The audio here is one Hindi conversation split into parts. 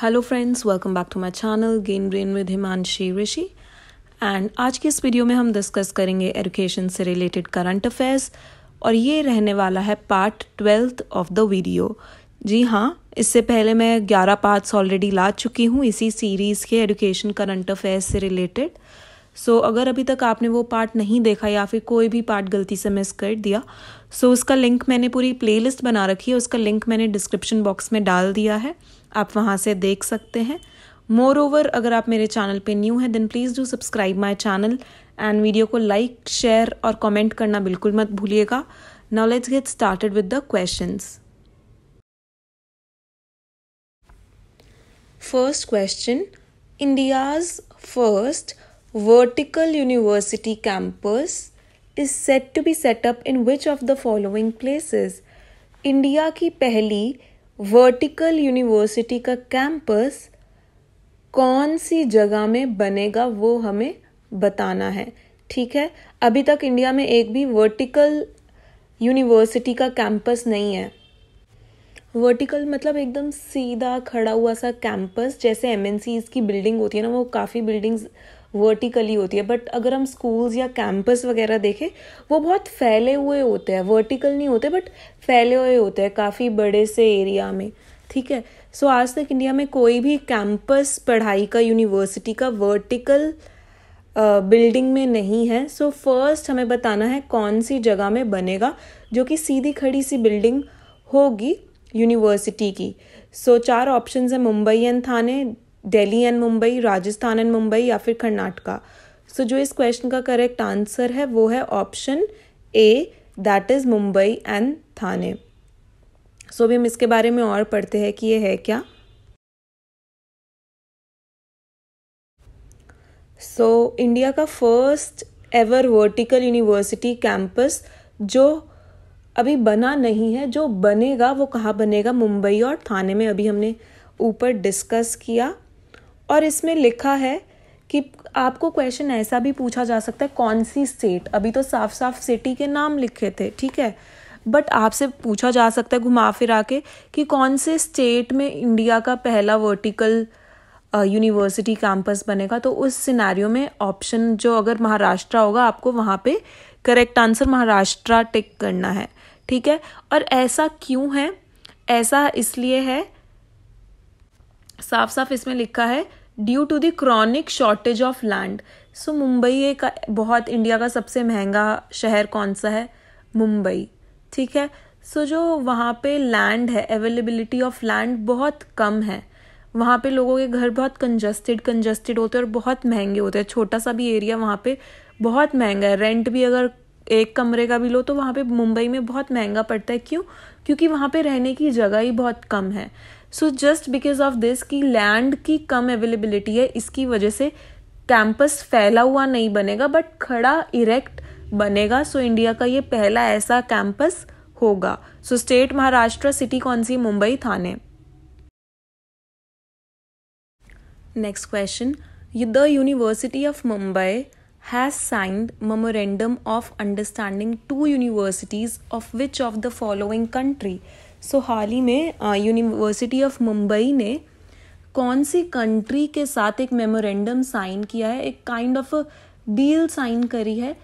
Hello friends welcome back to my channel gain brain with Himanshi Rishi and आज के इस वीडियो में हम डिस्कस करेंगे एजुकेशन से रिलेटेड करंट अफेयर्स और ये रहने वाला है part twelfth of the video जी हाँ इससे पहले मैं ग्यारह पार्ट्स ऑलरेडी ला चुकी हूँ इसी सीरीज़ के एजुकेशन करंट अफेयर्स से रिलेटेड सो so, अगर अभी तक आपने वो पार्ट नहीं देखा या फिर कोई भी पार्ट गलती से मिस कर दिया सो so उसका लिंक मैंने पूरी प्लेलिस्ट बना रखी है उसका लिंक मैंने डिस्क्रिप्शन बॉक्स में डाल दिया है आप वहाँ से देख सकते हैं मोर ओवर अगर आप मेरे चैनल पे न्यू हैं then please do subscribe my channel and video को लाइक शेयर और कमेंट करना बिल्कुल मत भूलिएगा now let's get started with the questions first question India's first vertical university campus is set to be setup in which of the following places India की पहली वर्टिकल यूनिवर्सिटी का कैंपस कौन सी जगह में बनेगा वो हमें बताना है ठीक है अभी तक इंडिया में एक भी वर्टिकल यूनिवर्सिटी का कैंपस नहीं है वर्टिकल मतलब एकदम सीधा खड़ा हुआ सा कैंपस जैसे एम की बिल्डिंग होती है ना वो काफ़ी बिल्डिंग्स वर्टिकली होती है बट अगर हम स्कूल्स या कैंपस वगैरह देखें वो बहुत फैले हुए होते हैं वर्टिकल नहीं होते बट फैले हुए होते हैं काफ़ी बड़े से एरिया में ठीक है सो so, आज तक इंडिया में कोई भी कैंपस पढ़ाई का यूनिवर्सिटी का वर्टिकल बिल्डिंग uh, में नहीं है सो so, फर्स्ट हमें बताना है कौन सी जगह में बनेगा जो कि सीधी खड़ी सी बिल्डिंग होगी यूनिवर्सिटी की सो so, चार ऑप्शन है Mumbai and Thane Delhi and Mumbai Rajasthan and Mumbai या फिर कर्नाटका सो so, जो इस क्वेश्चन का करेक्ट आंसर है वो है option A that is Mumbai and Thane so so, अभी हम इसके बारे में और पढ़ते हैं कि ये है क्या सो so, इंडिया का first ever vertical university campus जो अभी बना नहीं है जो बनेगा वो कहाँ बनेगा मुंबई और थाने में अभी हमने ऊपर डिस्कस किया और इसमें लिखा है कि आपको क्वेश्चन ऐसा भी पूछा जा सकता है कौन सी स्टेट अभी तो साफ साफ सिटी के नाम लिखे थे ठीक है बट आपसे पूछा जा सकता है घुमा फिरा के कि कौन से स्टेट में इंडिया का पहला वर्टिकल यूनिवर्सिटी कैंपस बनेगा तो उस सिनेरियो में ऑप्शन जो अगर महाराष्ट्र होगा आपको वहाँ पे करेक्ट आंसर महाराष्ट्र टिक करना है ठीक है और ऐसा क्यों है ऐसा इसलिए है साफ साफ इसमें लिखा है due to the chronic shortage of land so Mumbai एक बहुत इंडिया का सबसे महंगा शहर कौन सा है मुंबई ठीक है सो so, जो वहाँ पे लैंड है अवेलेबिलिटी ऑफ लैंड बहुत कम है वहाँ पे लोगों के घर बहुत कंजस्टेड कंजस्टेड होते हैं और बहुत महंगे होते हैं छोटा सा भी एरिया वहाँ पे बहुत महंगा है रेंट भी अगर एक कमरे का भी लो तो वहाँ पे मुंबई में बहुत महंगा पड़ता है क्यों क्योंकि वहाँ पे रहने की जगह ही बहुत कम है so just because of this की लैंड की कम अवेलेबिलिटी है इसकी वजह से कैंपस फैला हुआ नहीं बनेगा बट खड़ा इरेक्ट बनेगा सो so, इंडिया का ये पहला ऐसा कैंपस होगा so so, state Maharashtra city कौन सी Mumbai Thane next question the university of Mumbai has signed memorandum of understanding two universities of which of the following country so हाल ही में यूनिवर्सिटी ऑफ मुंबई ने कौन सी कंट्री के साथ एक मेमोरेंडम साइन किया है एक काइंड ऑफ डील साइन करी है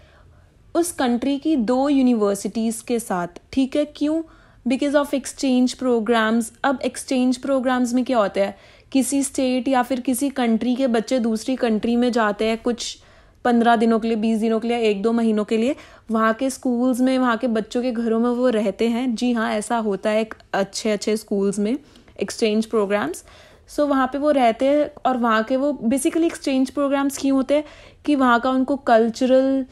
उस कंट्री की दो यूनिवर्सिटीज़ के साथ ठीक है क्यों बिकॉज ऑफ एक्सचेंज प्रोग्राम्स अब एक्सचेंज प्रोग्राम्स में क्या होता है किसी स्टेट या फिर किसी कंट्री के बच्चे दूसरी कंट्री में जाते हैं कुछ पंद्रह दिनों के लिए बीस दिनों के लिए एक दो महीनों के लिए वहाँ के स्कूल्स में वहाँ के बच्चों के घरों में वो रहते हैं जी हाँ ऐसा होता है अच्छे अच्छे स्कूल्स में एक्सचेंज प्रोग्राम्स सो वहाँ पे वो रहते हैं और वहाँ के वो बेसिकली एक्सचेंज प्रोग्राम्स क्यों होते हैं कि वहाँ का उनको कल्चरल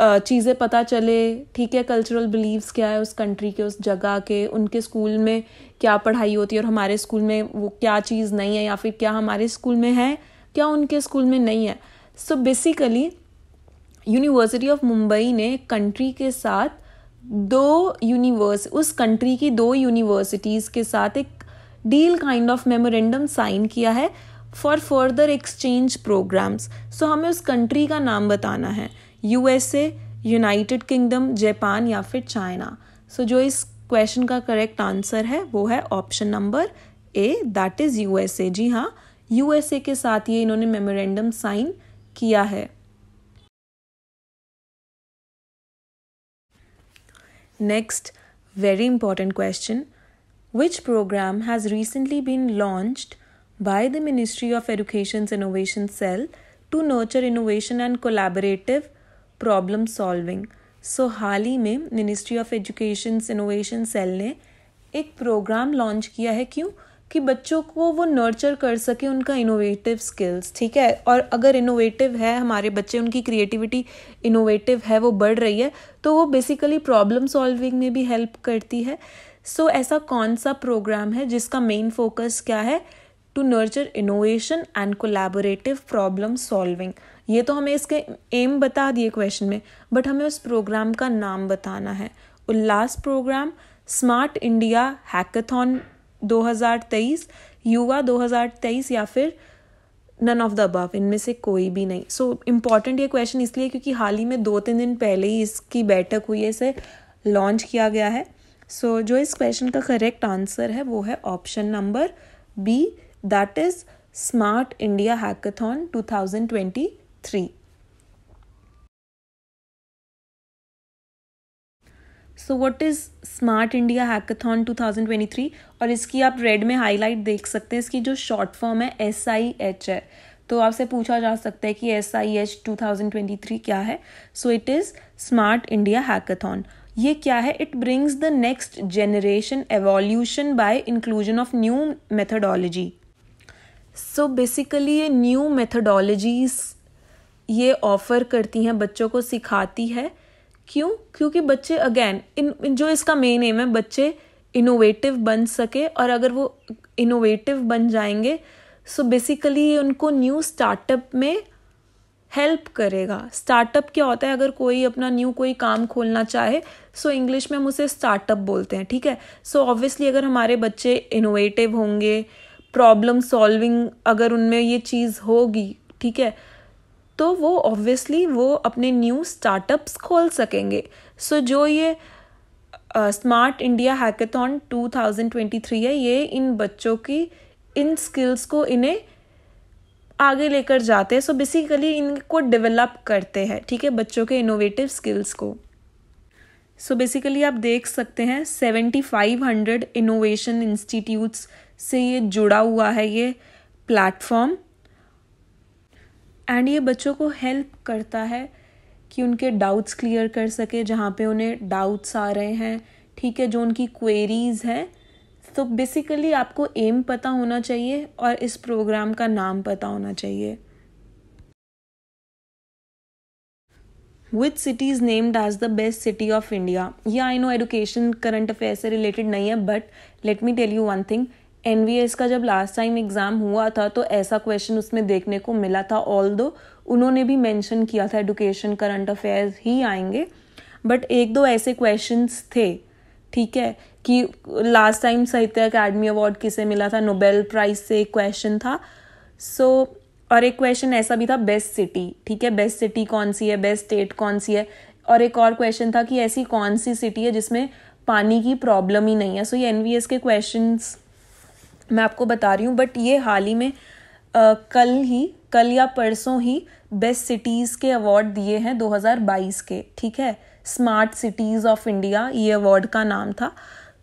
चीज़ें पता चले ठीक है कल्चरल बिलीव्स क्या है उस कंट्री के उस जगह के उनके स्कूल में क्या पढ़ाई होती है और हमारे स्कूल में वो क्या चीज़ नहीं है या फिर क्या हमारे स्कूल में है क्या उनके स्कूल में नहीं है so basically university of Mumbai ने कंट्री के साथ दो यूनिवर्स उस कंट्री की दो यूनिवर्सिटीज़ के साथ एक deal kind of memorandum sign किया है for further exchange programmes so हमें उस कंट्री का नाम बताना है U S A United Kingdom Japan या फिर चाइना सो जो इस क्वेश्चन का करेक्ट आंसर है वो है option number A that is U S A जी हाँ यू एस ए के साथ ये इन्होंने मेमोरेंडम साइन किया है next very important question which programme has recently been launch by the ministry of education innovation cell to nurture innovation and collaborative problem solving so हाल ही में ministry of education innovation cell ने एक प्रोग्राम लॉन्च किया है क्यों कि बच्चों को वो नर्चर कर सके उनका इनोवेटिव स्किल्स ठीक है और अगर इनोवेटिव है हमारे बच्चे उनकी क्रिएटिविटी इनोवेटिव है वो बढ़ रही है तो वो बेसिकली प्रॉब्लम सॉल्विंग में भी हेल्प करती है सो so, ऐसा कौन सा प्रोग्राम है जिसका मेन फोकस क्या है to nurture innovation and collaborative problem solving ये तो हमें इसके एम बता दिए क्वेश्चन में बट हमें उस प्रोग्राम का नाम बताना है Ullas programme smart India hackathon 2023 Yuva 2023 या फिर नन ऑफ द अबव इनमें से कोई भी नहीं सो so, इम्पॉर्टेंट ये क्वेश्चन इसलिए क्योंकि हाल ही में दो तीन दिन पहले ही इसकी बैठक हुई है इसे लॉन्च किया गया है सो so, जो इस क्वेश्चन का करेक्ट आंसर है वो है option number B that is smart India two thousand twenty three so what is smart India two thousand twenty three और इसकी आप रेड में हाईलाइट देख सकते हैं इसकी जो शॉर्ट फॉर्म है एस आई एच है तो आपसे पूछा जा सकता है कि S I H two thousand twenty three क्या है so it is smart India hackathon ये क्या है it brings the next generation evolution by inclusion of new methodology so basically ये न्यू मेथडोलॉजीज ये ऑफ़र करती हैं बच्चों को सिखाती है क्यों क्योंकि बच्चे अगेन इन जो इसका मेन एम है बच्चे इनोवेटिव बन सके और अगर वो इनोवेटिव बन जाएंगे सो so बेसिकली उनको न्यू स्टार्टअप में हेल्प करेगा स्टार्टअप क्या होता है अगर कोई अपना न्यू कोई काम खोलना चाहे सो इंग्लिश में हम उसे स्टार्टअप बोलते हैं ठीक है सो so ऑब्वियसली अगर हमारे बच्चे इनोवेटिव होंगे प्रॉब्लम सॉल्विंग अगर उनमें ये चीज़ होगी ठीक है तो वो ऑब्वियसली वो अपने न्यू स्टार्टअप्स खोल सकेंगे सो so, जो ये स्मार्ट इंडिया हैकेथॉन 2023 है ये इन बच्चों की इन स्किल्स को इन्हें आगे लेकर जाते हैं सो बेसिकली इनको डेवलप करते हैं ठीक है बच्चों के इनोवेटिव स्किल्स को सो so बेसिकली आप देख सकते हैं seventy five hundred innovation institutes से ये जुड़ा हुआ है ये प्लेटफॉर्म एंड ये बच्चों को हेल्प करता है कि उनके डाउट्स क्लियर कर सके जहाँ पे उन्हें डाउट्स आ रहे हैं ठीक है जो उनकी क्वेरीज हैं तो बेसिकली आपको एम पता होना चाहिए और इस प्रोग्राम का नाम पता होना चाहिए which cities named as the best city of India ये I know education current affair से रिलेटेड नहीं है but let me tell you one thing एन का जब लास्ट टाइम एग्ज़ाम हुआ था तो ऐसा क्वेश्चन उसमें देखने को मिला था ऑल दो उन्होंने भी मेंशन किया था एडुकेशन करंट अफेयर्स ही आएंगे बट एक दो ऐसे क्वेश्चंस थे ठीक है कि last time Sahitya Akademi award किसे मिला था नोबेल प्राइज से एक क्वेश्चन था सो so, और एक क्वेश्चन ऐसा भी था बेस्ट सिटी ठीक है बेस्ट सिटी कौन सी है बेस्ट स्टेट कौन सी है और एक और क्वेश्चन था कि ऐसी कौन सी सिटी है जिसमें पानी की प्रॉब्लम ही नहीं है सो so, ये एन के क्वेश्चंस मैं आपको बता रही हूँ बट ये हाल ही में आ, कल ही कल या परसों ही बेस्ट सिटीज़ के अवार्ड दिए हैं 2022 के ठीक है स्मार्ट सिटीज़ ऑफ इंडिया ये अवार्ड का नाम था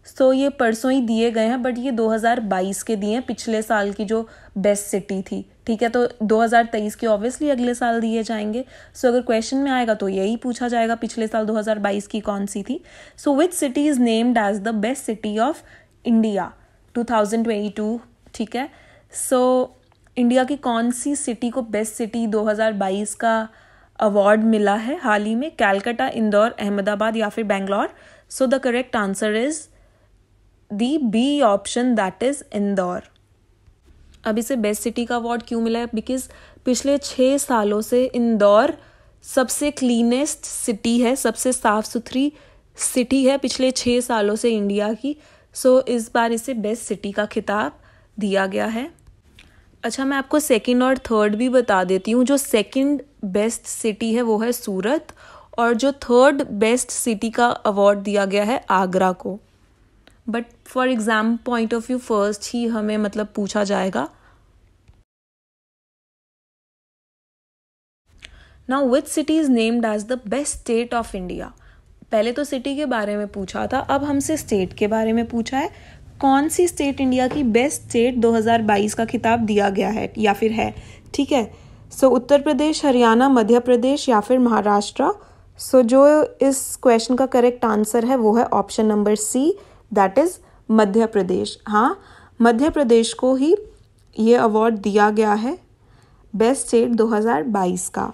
सो so, ये परसों ही दिए गए हैं बट ये 2022 के दिए हैं पिछले साल की जो बेस्ट सिटी थी ठीक है तो 2023 के ऑब्वियसली अगले साल दिए जाएंगे सो so, अगर क्वेश्चन में आएगा तो यही पूछा जाएगा पिछले साल 2022 की कौन सी थी so which city is named as the best city of India 2022 ठीक है सो so, इंडिया की कौन सी सिटी को बेस्ट सिटी 2022 का अवार्ड मिला है हाल ही में कैलकाटा इंदौर अहमदाबाद या फिर Bangalore so the correct answer is the B option that is Indore अब इसे बेस्ट सिटी का अवार्ड क्यों मिला है बिकॉज पिछले छः सालों से इंदौर सबसे क्लीनेस्ट सिटी है सबसे साफ सुथरी सिटी है पिछले छः सालों से इंडिया की सो so, इस बार इसे बेस्ट सिटी का खिताब दिया गया है अच्छा मैं आपको सेकंड और थर्ड भी बता देती हूँ जो सेकंड बेस्ट सिटी है वो है सूरत और जो थर्ड बेस्ट सिटी का अवार्ड दिया गया है आगरा को but for exam point of view first ही हमें मतलब पूछा जाएगा now with city is named as the best state of India पहले तो सिटी के बारे में पूछा था अब हमसे स्टेट के बारे में पूछा है कौन सी स्टेट इंडिया की बेस्ट स्टेट 2022 का खिताब दिया गया है या फिर है ठीक है सो so, उत्तर प्रदेश हरियाणा मध्य प्रदेश या फिर महाराष्ट्र सो so, जो इस क्वेश्चन का करेक्ट आंसर है वो है option number C that is Madhya Pradesh हाँ मध्य प्रदेश को ही ये अवार्ड दिया गया है बेस्ट स्टेट 2022 का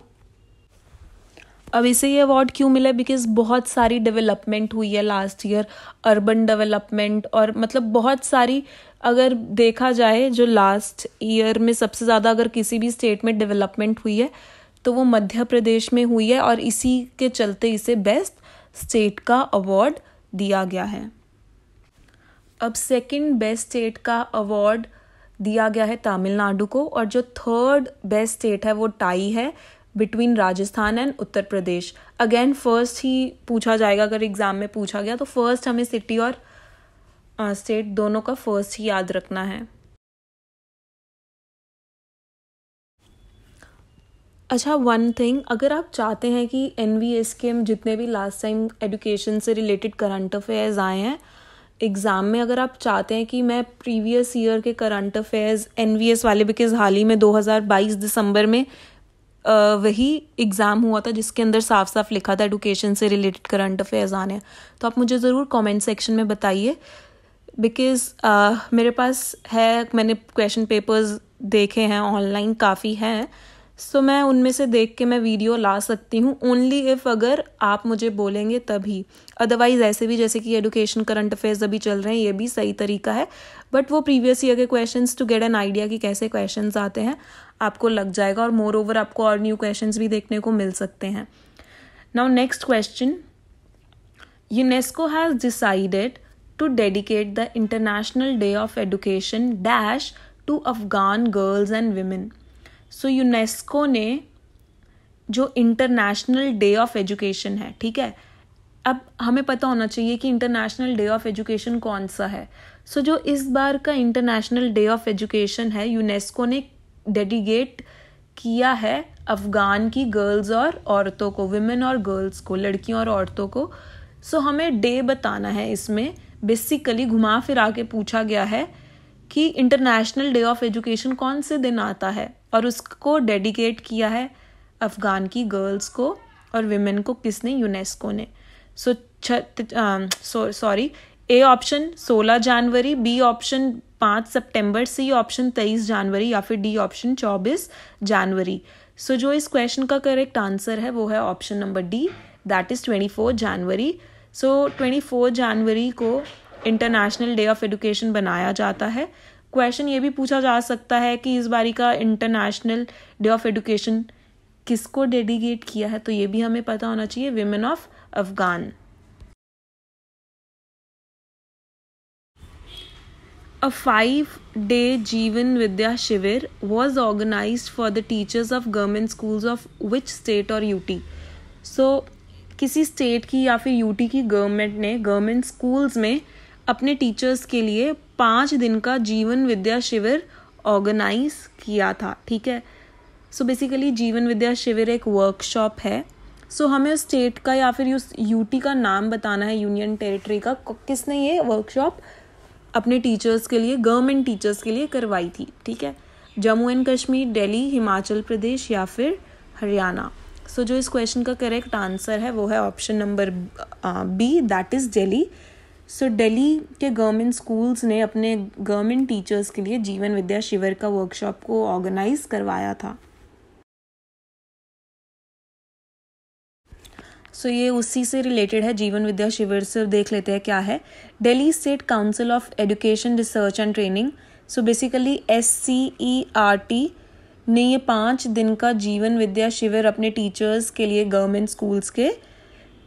अब इसे ये अवार्ड क्यों मिला बिकॉज बहुत सारी डेवलपमेंट हुई है लास्ट ईयर अर्बन डेवलपमेंट और मतलब बहुत सारी अगर देखा जाए जो लास्ट ईयर में सबसे ज़्यादा अगर किसी भी स्टेट में डेवलपमेंट हुई है तो वो मध्य प्रदेश में हुई है और इसी के चलते इसे बेस्ट स्टेट का अवार्ड दिया गया है अब सेकंड बेस्ट स्टेट का अवार्ड दिया गया है तमिलनाडु को और जो थर्ड बेस्ट स्टेट है वो टाई है between Rajasthan and Uttar Pradesh again first ही पूछा जाएगा अगर एग्ज़ाम में पूछा गया तो फर्स्ट हमें सिटी और स्टेट uh, दोनों का फर्स्ट ही याद रखना है अच्छा वन थिंग अगर आप चाहते हैं कि एन वी एस के जितने भी लास्ट टाइम एडुकेशन से रिलेटेड करंट अफेयर्स आए हैं एग्ज़ाम में अगर आप चाहते हैं कि मैं प्रीवियस ईयर के current affairs N V S वाले बिकॉज हाल ही में 2022 दिसंबर में वही एग्ज़ाम हुआ था जिसके अंदर साफ साफ लिखा था एडुकेशन से रिलेटेड करंट अफेयर्स आने तो आप मुझे ज़रूर कमेंट सेक्शन में बताइए बिकॉज़ uh, मेरे पास है मैंने क्वेश्चन पेपर्स देखे हैं ऑनलाइन काफ़ी हैं सो so, मैं उनमें से देख के मैं वीडियो ला सकती हूँ ओनली इफ़ अगर आप मुझे बोलेंगे तभी अदरवाइज़ ऐसे भी जैसे कि एडुकेशन करंट अफेयर्स अभी चल रहे हैं ये भी सही तरीका है बट वो प्रीवियस ईयर के questions to get an idea कि कैसे क्वेश्चंस आते हैं आपको लग जाएगा और मोर ओवर आपको और न्यू क्वेश्चन भी देखने को मिल सकते हैं now next question UNESCO has decided to dedicate the international day of education dash to Afghan girls and women so UNESCO ने जो इंटरनेशनल डे ऑफ एजुकेशन है ठीक है अब हमें पता होना चाहिए कि इंटरनेशनल डे ऑफ एजुकेशन कौन सा है सो so, जो इस बार का इंटरनेशनल डे ऑफ एजुकेशन है यूनेस्को ने डेडिगेट किया है अफ़गान की गर्ल्स और औरतों को विमेन और गर्ल्स को लड़कियों और औरतों को सो so, हमें डे बताना है इसमें बेसिकली घुमा फिरा के पूछा गया है कि इंटरनेशनल डे ऑफ एजुकेशन कौन से दिन आता है और उसको डेडिकेट किया है अफ़गान की गर्ल्स को और विमेन को किसने यूनेस्को ने सो सॉरी ए ऑप्शन 16 जनवरी बी ऑप्शन 5 सितंबर सी ऑप्शन 23 जनवरी या फिर डी ऑप्शन 24 जनवरी सो जो इस क्वेश्चन का करेक्ट आंसर है वो है option number D that is 24 जनवरी सो 24 जनवरी को इंटरनेशनल डे ऑफ एजुकेशन बनाया जाता है क्वेश्चन ये भी पूछा जा सकता है कि इस बारी का इंटरनेशनल डे ऑफ एजुकेशन किसको डेडिकेट किया है तो ये भी हमें पता होना चाहिए women of Afghan A five day Jeevan Vidya Shivir was organized for the teachers of government schools of which state or UT? So, किसी स्टेट की या फिर यूटी की गवर्नमेंट ने गवर्नमेंट स्कूल्स में अपने टीचर्स के लिए पाँच दिन का जीवन विद्या शिविर ऑर्गेनाइज किया था ठीक है सो बेसिकली जीवन विद्या शिविर एक वर्कशॉप है सो so, हमें उस स्टेट का या फिर उस यूटी का नाम बताना है यूनियन टेरिटरी का किसने ये वर्कशॉप अपने टीचर्स के लिए गवर्नमेंट टीचर्स के लिए करवाई थी ठीक है जम्मू एंड कश्मीर दिल्ली हिमाचल प्रदेश या फिर हरियाणा सो so, जो इस क्वेश्चन का करेक्ट आंसर है वो है option number B that is Delhi so Delhi के गवर्नमेंट स्कूल्स ने अपने गवर्नमेंट टीचर्स के लिए जीवन विद्या शिविर का वर्कशॉप को ऑर्गेनाइज करवाया था सो ये उसी से रिलेटेड है जीवन विद्या शिविर से देख लेते हैं क्या है Delhi state council of education research and training so basically S C E R T ने ये पाँच दिन का जीवन विद्या शिविर अपने टीचर्स के लिए गवर्नमेंट स्कूल्स के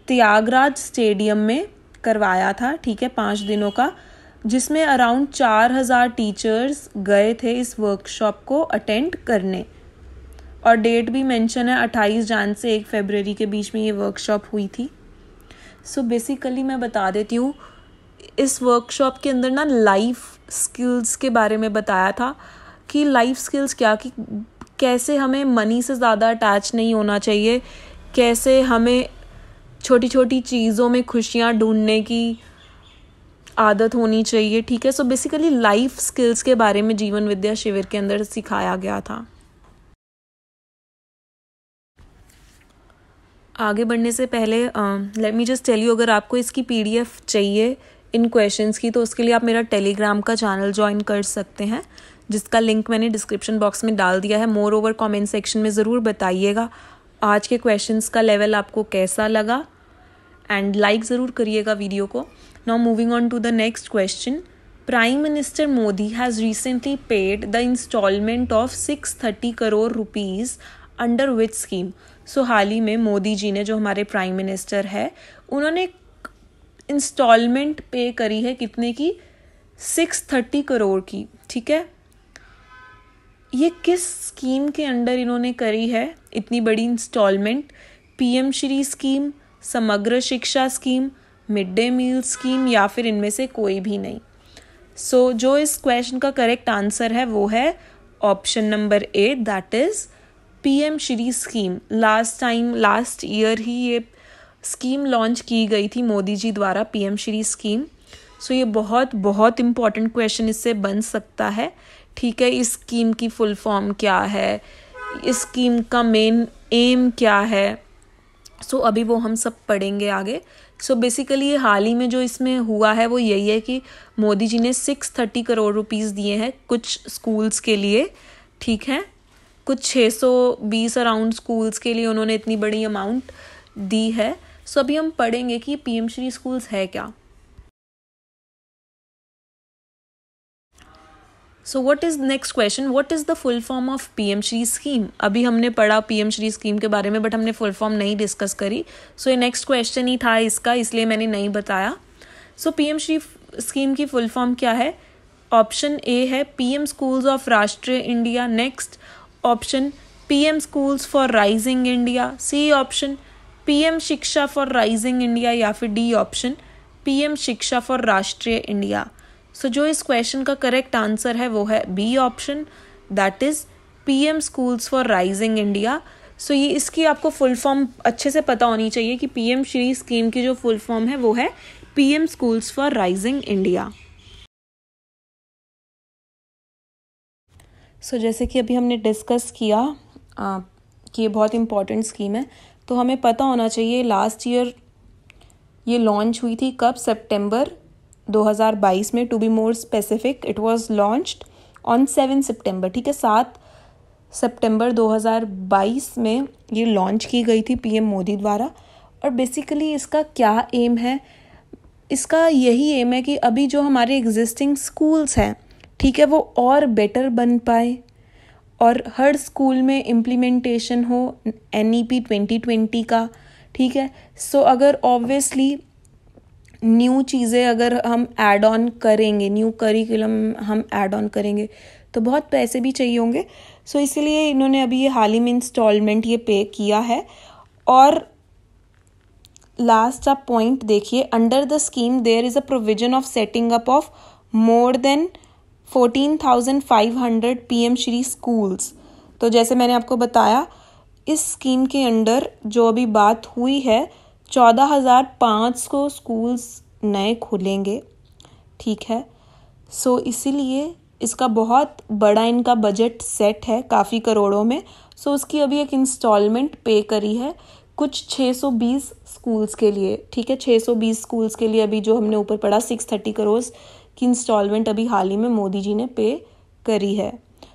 त्यागराज स्टेडियम में करवाया था ठीक है पाँच दिनों का जिसमें अराउंड चार हज़ार टीचर्स गए थे इस वर्कशॉप को अटेंड करने और डेट भी मेंशन है अट्ठाईस जान से एक फेबररी के बीच में ये वर्कशॉप हुई थी सो so बेसिकली मैं बता देती हूँ इस वर्कशॉप के अंदर ना लाइफ स्किल्स के बारे में बताया था कि लाइफ स्किल्स क्या कि कैसे हमें मनी से ज़्यादा अटैच नहीं होना चाहिए कैसे हमें छोटी छोटी चीज़ों में खुशियाँ ढूंढने की आदत होनी चाहिए ठीक है सो बेसिकली लाइफ स्किल्स के बारे में जीवन विद्या शिविर के अंदर सिखाया गया था आगे बढ़ने से पहले let me just tell you अगर आपको इसकी पीडीएफ चाहिए इन क्वेश्चंस की तो उसके लिए आप मेरा टेलीग्राम का चैनल ज्वाइन कर सकते हैं जिसका लिंक मैंने डिस्क्रिप्शन बॉक्स में डाल दिया है मोर ओवर कॉमेंट सेक्शन में ज़रूर बताइएगा आज के क्वेश्चंस का लेवल आपको कैसा लगा एंड लाइक like ज़रूर करिएगा वीडियो को now moving on to the next question prime minister Modi has recently paid the installment of six thirty crore rupees under which scheme so हाल ही में मोदी जी ने जो हमारे प्राइम मिनिस्टर है उन्होंने इंस्टॉलमेंट पे करी है कितने की सिक्स थर्टी करोड़ की ठीक है ये किस स्कीम के अंडर इन्होंने करी है इतनी बड़ी instalment PM Shri scheme Samagra Shiksha scheme mid day meal scheme या फिर इनमें से कोई भी नहीं सो so, जो इस क्वेश्चन का करेक्ट आंसर है वो है option number A that is P M Shri scheme last time last year ही ये स्कीम लॉन्च की गई थी मोदी जी द्वारा P M Shri scheme so ये बहुत बहुत इम्पॉर्टेंट क्वेश्चन इससे बन सकता है ठीक है इस स्कीम की फुल फॉर्म क्या है इस स्कीम का मेन एम क्या है सो so, अभी वो हम सब पढ़ेंगे आगे सो बेसिकली ये हाल ही में जो इसमें हुआ है वो यही है कि मोदी जी ने सिक्स थर्टी करोड़ रुपीज़ दिए हैं कुछ स्कूल्स के लिए ठीक है कुछ 620 अराउंड स्कूल्स के लिए उन्होंने इतनी बड़ी अमाउंट दी है सो अभी हम पढ़ेंगे कि पीएम श्री स्कूल्स है क्या so what is next question what is the full form of P M Shri scheme अभी हमने पढ़ा पी एम श्री स्कीम के बारे में बट हमने फुल फॉर्म नहीं डिस्कस करी सो ये नेक्स्ट क्वेश्चन ही था इसका इसलिए मैंने नहीं बताया so P M Shri scheme की फुल फॉर्म क्या है ऑप्शन ए है P M schools of Rashtriya India next M schools for rising India C option P M Shiksha for rising India या फिर option P M Shiksha for Rashtriya India so जो इस क्वेश्चन का करेक्ट आंसर है वो है B option that is PM schools for rising India so ये इसकी आपको फुल फॉर्म अच्छे से पता होनी चाहिए कि पीएम श्री स्कीम की जो फुल फॉर्म है वो है PM schools for rising India so so, जैसे कि अभी हमने डिस्कस किया आ, कि ये बहुत इम्पॉर्टेंट स्कीम है तो हमें पता होना चाहिए लास्ट ईयर ये लॉन्च हुई थी कब सितंबर 2022 में to be more specific it was launched on seven सितंबर ठीक है सात सितंबर 2022 में ये लॉन्च की गई थी पीएम मोदी द्वारा और बेसिकली इसका क्या एम है इसका यही एम है कि अभी जो हमारे एग्जिस्टिंग स्कूल्स हैं ठीक है वो और बेटर बन पाए और हर स्कूल में इम्प्लीमेंटेशन हो N E P twenty twenty का ठीक है सो so, अगर ऑब्वियसली न्यू चीज़ें अगर हम ऐड ऑन करेंगे न्यू करिकुलम हम ऐड ऑन करेंगे तो बहुत पैसे भी चाहिए होंगे सो so, इसलिए इन्होंने अभी ये हाल ही में इंस्टॉलमेंट ये पे किया है और लास्ट आप पॉइंट देखिए under the scheme there is a provision of setting up of more than fourteen thousand five hundred P M Shri schools तो जैसे मैंने आपको बताया इस स्कीम के अंडर जो अभी बात हुई है चौदह हज़ार पाँच सौ स्कूल्स नए खुलेंगे ठीक है सो so, इसीलिए इसका बहुत बड़ा इनका बजट सेट है काफ़ी करोड़ों में सो so, उसकी अभी एक इंस्टॉलमेंट पे करी है कुछ 620 स्कूल्स के लिए ठीक है 620 स्कूल्स के लिए अभी जो हमने ऊपर पढ़ा 630 करोड़ की इंस्टॉलमेंट अभी हाल ही में मोदी जी ने पे करी है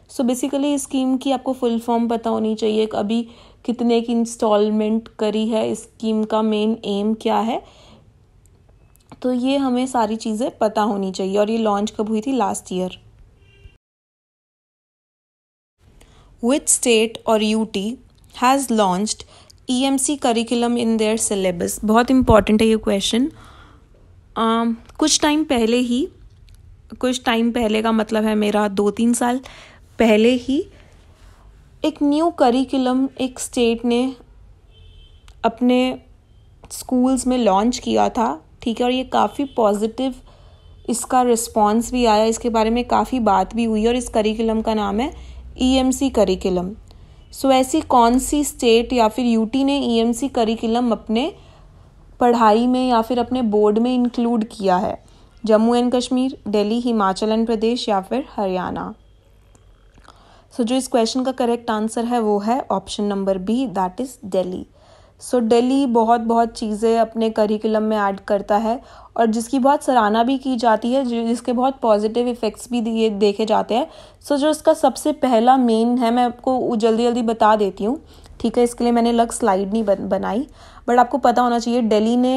सो so बेसिकली इस स्कीम की आपको फुल फॉर्म पता होनी चाहिए अभी कितने की इंस्टॉलमेंट करी है इस स्कीम का मेन एम क्या है तो ये हमें सारी चीज़ें पता होनी चाहिए और ये लॉन्च कब हुई थी last year with state U T has launch E M C curriculum in their syllabus बहुत इम्पॉर्टेंट है ये क्वेश्चन uh, um, कुछ टाइम पहले ही कुछ टाइम पहले का मतलब है मेरा दो तीन साल पहले ही एक न्यू करिकुलम एक स्टेट ने अपने स्कूल्स में लॉन्च किया था ठीक है और ये काफ़ी पॉजिटिव इसका रिस्पॉन्स भी आया इसके बारे में काफ़ी बात भी हुई और इस करिकुलम का नाम है ई एम सी करिकुलम सो ऐसी कौन सी स्टेट या फिर यूटी ने ई एम सी करिकुलम अपने पढ़ाई में या फिर अपने बोर्ड में इंक्लूड किया है जम्मू एंड कश्मीर दिल्ली हिमाचल एंड प्रदेश या फिर हरियाणा सो so, जो इस क्वेश्चन का करेक्ट आंसर है वो है option number B that is Delhi so Delhi बहुत बहुत चीज़ें अपने करिकुलम में ऐड करता है और जिसकी बहुत सराहना भी की जाती है जिसके बहुत पॉजिटिव इफ़ेक्ट्स भी दिए देखे जाते हैं सो so, जो इसका सबसे पहला मेन है मैं आपको जल्दी जल्दी बता देती हूँ ठीक है इसके लिए मैंने अलग स्लाइड नहीं बन, बनाई बट आपको पता होना चाहिए दिल्ली ने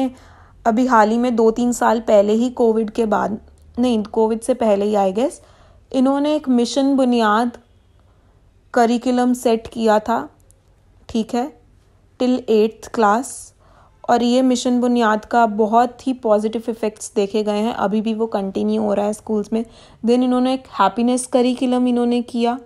अभी हाल ही में दो तीन साल पहले ही कोविड के बाद नहीं कोविड से पहले ही आई गेस इन्होंने एक मिशन बुनियाद करिकुलम सेट किया था ठीक है टिल एट्थ क्लास और ये मिशन बुनियाद का बहुत ही पॉजिटिव इफ़ेक्ट्स देखे गए हैं अभी भी वो कंटिन्यू हो रहा है स्कूल्स में देन इन्होंने एक हैप्पीनेस करिकुलम इन्होंने किया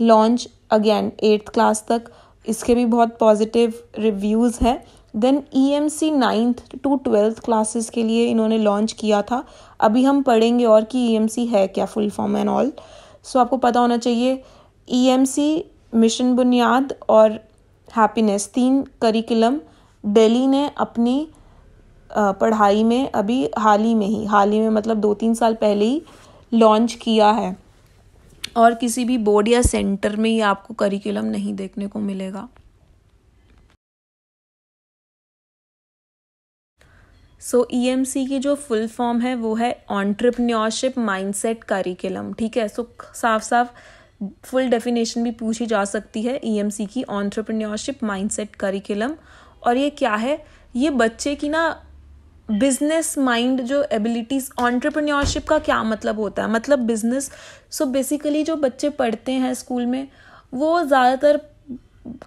लॉन्च अगेन एट्थ क्लास तक इसके भी बहुत पॉजिटिव रिव्यूज़ हैं then E M C ninth to twelfth classes के लिए इन्होंने लॉन्च किया था अभी हम पढ़ेंगे और कि ई एम सी है क्या full form and all so आपको पता होना चाहिए ई एम सी मिशन बुनियाद और हैप्पीनेस तीन करिकुलम दिल्ली ने अपनी पढ़ाई में अभी हाल ही में ही हाल ही में मतलब दो तीन साल पहले ही लॉन्च किया है और किसी भी बोर्ड या सेंटर में ही आपको करिकुलम नहीं देखने को मिलेगा सो ई e की जो फुल फॉर्म है वो है माइंड सेट करिकुलम ठीक है सो so, साफ साफ फुल डेफिनेशन भी पूछी जा सकती है ई e की माइंड सेट करिकुलम और ये क्या है ये बच्चे की ना बिजनेस माइंड जो एबिलिटीज़ ऑन्ट्रप्रन्योरशिप का क्या मतलब होता है मतलब बिजनेस सो बेसिकली जो बच्चे पढ़ते हैं स्कूल में वो ज़्यादातर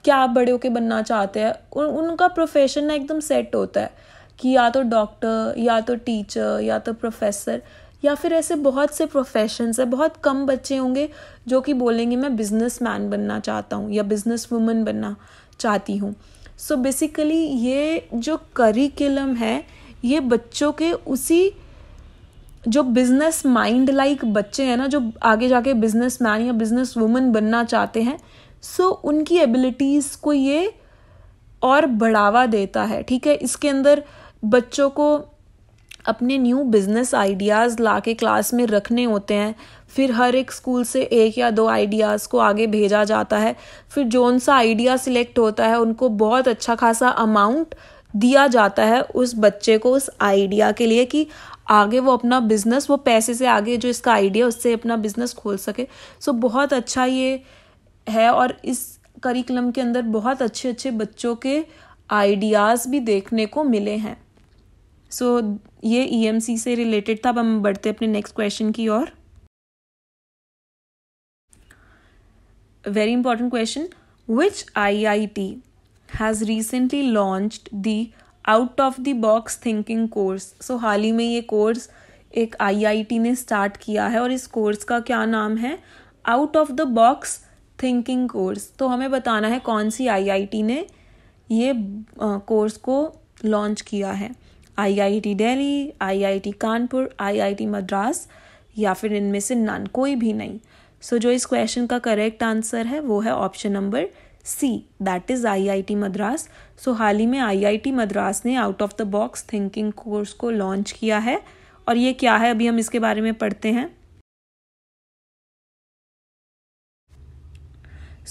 क्या बड़े होके बनना चाहते हैं उनका प्रोफेशन ना एकदम सेट होता है कि या तो डॉक्टर या तो टीचर या तो प्रोफेसर या फिर ऐसे बहुत से प्रोफेशंस है बहुत कम बच्चे होंगे जो कि बोलेंगे मैं बिजनेस मैन बनना चाहता हूँ या बिजनेस वुमन बनना चाहती हूँ सो बेसिकली ये जो करिकुलम है ये बच्चों के उसी जो बिजनेस माइंड लाइक बच्चे हैं ना जो आगे जाके बिजनेस मैन या बिजनेस वुमन बनना चाहते हैं सो उनकी एबिलिटीज़ को ये और बढ़ावा देता है ठीक है इसके अंदर बच्चों को अपने न्यू बिजनेस आइडियाज़ ला के क्लास में रखने होते हैं फिर हर एक स्कूल से एक या दो आइडियाज़ को आगे भेजा जाता है फिर जौन सा आइडिया सिलेक्ट होता है उनको बहुत अच्छा खासा अमाउंट दिया जाता है उस बच्चे को उस आइडिया के लिए कि आगे वो अपना बिजनेस वो पैसे से आगे जो इसका आइडिया उससे अपना बिजनेस खोल सके सो बहुत अच्छा ये है और इस करिकुलम के अंदर बहुत अच्छे अच्छे बच्चों के आइडियाज़ भी देखने को मिले हैं सो so, ये ई e से रिलेटेड था अब हम बढ़ते अपने नेक्स्ट क्वेश्चन की ओर very important question which I I T has recently launch the out of the box thinking course so हाल ही में ये कोर्स एक आई आई टी ने स्टार्ट किया है और इस कोर्स का क्या नाम है out of the box thinking course तो हमें बताना है कौन सी आई आई टी ने ये कोर्स को लॉन्च किया है IIT Delhi IIT Kanpur IIT Madras या फिर इनमें से नन कोई भी नहीं सो so, जो इस क्वेश्चन का करेक्ट आंसर है वो है option number C that is IIT Madras so हाल ही में आईआईटी मद्रास ने out of the box thinking course को लॉन्च किया है और ये क्या है अभी हम इसके बारे में पढ़ते हैं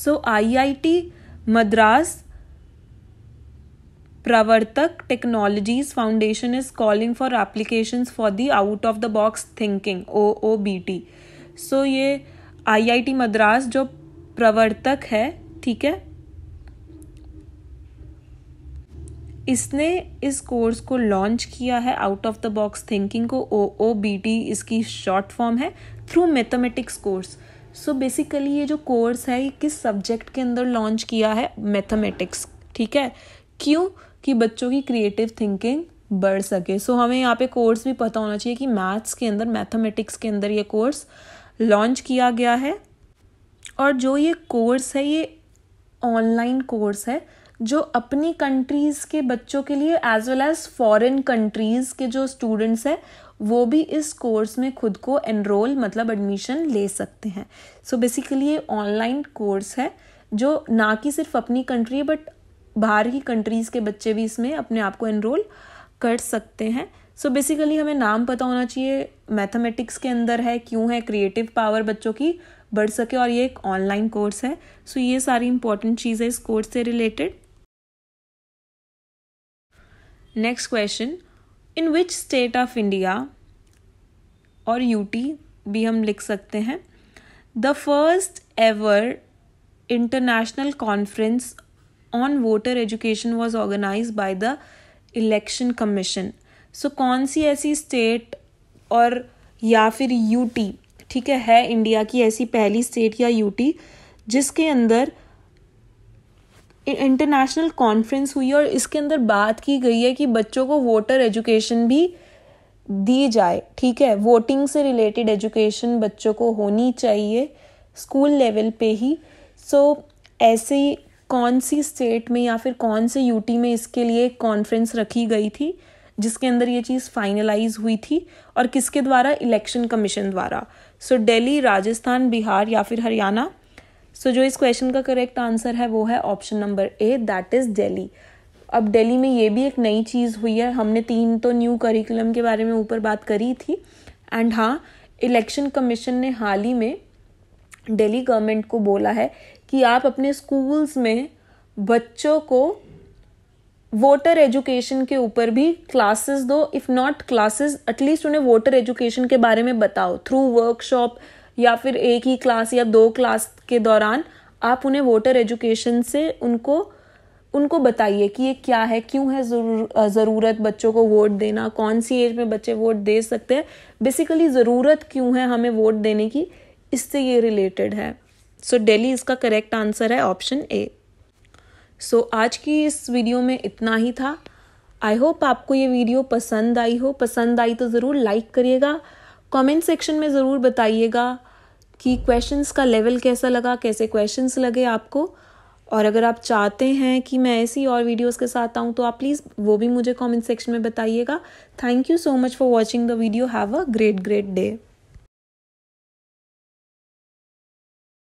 सो आई I T Madras Pravartak technologies is calling for application for the out of the box thinking O O B T so ये आई आई टी मद्रास जो प्रवर्तक है ठीक है इसने इस कोर्स को लॉन्च किया है out of the box thinking को ओ ओ बी टी इसकी शॉर्ट फॉर्म है through mathematics course so basically ये जो कोर्स है ये किस सब्जेक्ट के अंदर लॉन्च किया है मैथमेटिक्स ठीक है क्यों कि बच्चों की क्रिएटिव थिंकिंग बढ़ सके सो so, हमें यहाँ पे कोर्स भी पता होना चाहिए कि मैथ्स के अंदर मैथमेटिक्स के अंदर ये कोर्स लॉन्च किया गया है और जो ये कोर्स है ये ऑनलाइन कोर्स है जो अपनी कंट्रीज़ के बच्चों के लिए as well as foreign countries के जो स्टूडेंट्स हैं वो भी इस कोर्स में खुद को एनरोल मतलब एडमिशन ले सकते हैं सो बेसिकली ये ऑनलाइन कोर्स है जो ना कि सिर्फ अपनी कंट्री बट बाहर की कंट्रीज़ के बच्चे भी इसमें अपने आप को इनरोल कर सकते हैं सो so बेसिकली हमें नाम पता होना चाहिए मैथमेटिक्स के अंदर है क्यों है क्रिएटिव पावर बच्चों की बढ़ सके और ये एक ऑनलाइन कोर्स है सो so ये सारी इंपॉर्टेंट चीज़ें इस कोर्स से related next question in which state of India और यूटी भी हम लिख सकते हैं the first ever international conference on voter education was organise by the election commission so कौन सी ऐसी स्टेट और या फिर यूटी ठीक है है इंडिया की ऐसी पहली स्टेट या यूटी जिसके अंदर इंटरनेशनल कॉन्फ्रेंस हुई और इसके अंदर बात की गई है कि बच्चों को वोटर एजुकेशन भी दी जाए ठीक है वोटिंग से रिलेटेड एजुकेशन बच्चों को होनी चाहिए स्कूल लेवल पे ही सो so, ऐसी कौन सी स्टेट में या फिर कौन से यूटी में इसके लिए एक कॉन्फ्रेंस रखी गई थी जिसके अंदर ये चीज़ फाइनलाइज हुई थी और किसके द्वारा इलेक्शन कमीशन द्वारा सो दिल्ली राजस्थान बिहार या फिर हरियाणा सो so, जो इस क्वेश्चन का करेक्ट आंसर है वो है option number A that is Delhi अब दिल्ली में ये भी एक नई चीज़ हुई है हमने तीन तो न्यू करिकुलम के बारे में ऊपर बात करी थी एंड हाँ इलेक्शन कमीशन ने हाल ही में दिल्ली गवर्नमेंट को बोला है कि आप अपने स्कूल्स में बच्चों को वोटर एजुकेशन के ऊपर भी क्लासेस दो इफ़ नॉट क्लासेस एटलीस्ट उन्हें वोटर एजुकेशन के बारे में बताओ थ्रू वर्कशॉप या फिर एक ही क्लास या दो क्लास के दौरान आप उन्हें वोटर एजुकेशन से उनको उनको बताइए कि ये क्या है क्यों है ज़रूर ज़रूरत बच्चों को वोट देना कौन सी एज में बच्चे वोट दे सकते हैं बेसिकली ज़रूरत क्यों है हमें वोट देने की इससे ये रिलेटेड है सो डेली इसका करेक्ट आंसर है ऑप्शन ए सो आज की इस वीडियो में इतना ही था आई होप आपको ये वीडियो पसंद आई हो पसंद आई तो ज़रूर लाइक करिएगा कमेंट सेक्शन में ज़रूर बताइएगा कि क्वेश्चंस का लेवल कैसा लगा कैसे क्वेश्चंस लगे आपको और अगर आप चाहते हैं कि मैं ऐसी और वीडियोस के साथ आऊँ तो आप प्लीज़ वो भी मुझे कमेंट सेक्शन में बताइएगा thank you so much for watching the video have a great great day